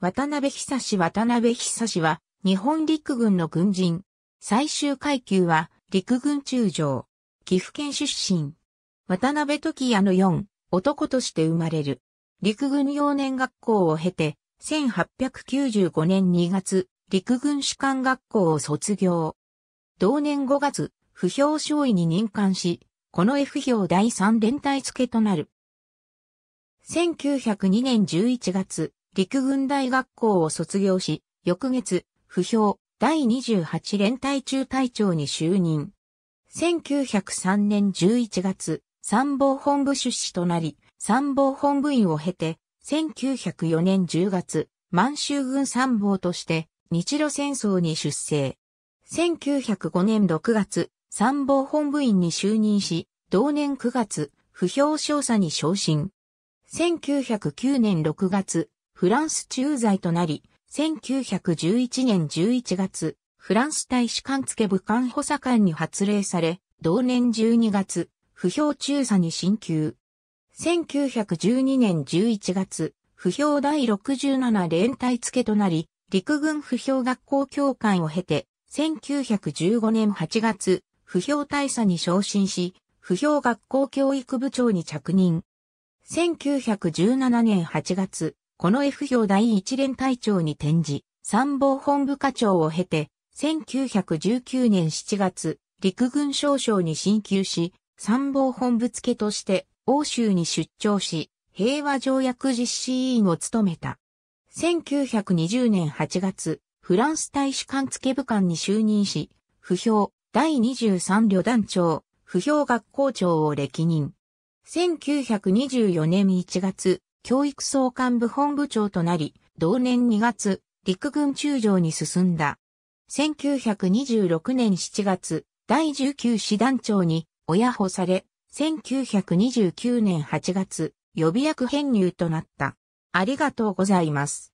渡辺久志渡辺久志は、日本陸軍の軍人。最終階級は、陸軍中将。岐阜県出身。渡辺時矢の4、男として生まれる。陸軍幼年学校を経て、1895年2月、陸軍士官学校を卒業。同年5月、不評少尉に任官し、この F 評第3連隊付となる。1902年11月、陸軍大学校を卒業し、翌月、不評、第28連隊中隊長に就任。1903年11月、参謀本部出資となり、参謀本部員を経て、1904年10月、満州軍参謀として日露戦争に出征。1905年6月、参謀本部員に就任し、同年9月、不評少佐に昇進。1909年6月、フランス駐在となり、1911年11月、フランス大使館付武官補佐官に発令され、同年12月、不評中佐に進級。1912年11月、不評第67連隊付となり、陸軍不評学校教官を経て、1915年8月、不評大佐に昇進し、不評学校教育部長に着任。1917年8月、この F 評第一連隊長に転じ、参謀本部課長を経て、1919年7月、陸軍少将に進級し、参謀本部付として欧州に出張し、平和条約実施委員を務めた。1920年8月、フランス大使館付部官に就任し、不評第23旅団長、不評学校長を歴任。1924年1月、教育総監部本部長となり、同年2月、陸軍中将に進んだ。1926年7月、第19師団長に親保され、1929年8月、予備役編入となった。ありがとうございます。